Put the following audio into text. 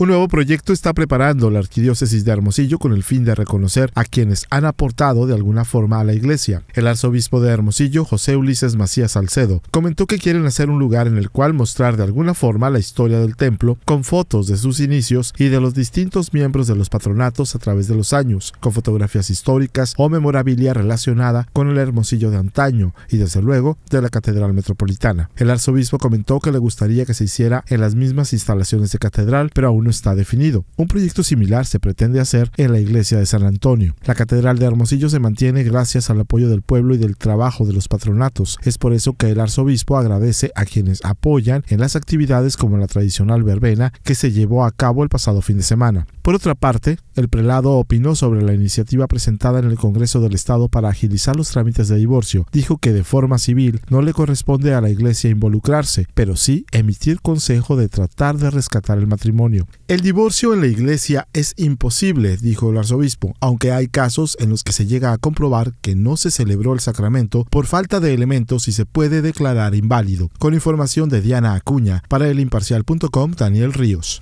Un nuevo proyecto está preparando la Arquidiócesis de Hermosillo con el fin de reconocer a quienes han aportado de alguna forma a la iglesia. El arzobispo de Hermosillo, José Ulises Macías Salcedo, comentó que quieren hacer un lugar en el cual mostrar de alguna forma la historia del templo con fotos de sus inicios y de los distintos miembros de los patronatos a través de los años, con fotografías históricas o memorabilia relacionada con el Hermosillo de antaño y desde luego de la Catedral Metropolitana. El arzobispo comentó que le gustaría que se hiciera en las mismas instalaciones de catedral, pero aún está definido. Un proyecto similar se pretende hacer en la iglesia de San Antonio. La Catedral de Hermosillo se mantiene gracias al apoyo del pueblo y del trabajo de los patronatos. Es por eso que el arzobispo agradece a quienes apoyan en las actividades como la tradicional verbena que se llevó a cabo el pasado fin de semana. Por otra parte, el prelado opinó sobre la iniciativa presentada en el Congreso del Estado para agilizar los trámites de divorcio. Dijo que de forma civil no le corresponde a la iglesia involucrarse, pero sí emitir consejo de tratar de rescatar el matrimonio. El divorcio en la iglesia es imposible, dijo el arzobispo, aunque hay casos en los que se llega a comprobar que no se celebró el sacramento por falta de elementos y se puede declarar inválido. Con información de Diana Acuña, para elimparcial.com, Daniel Ríos.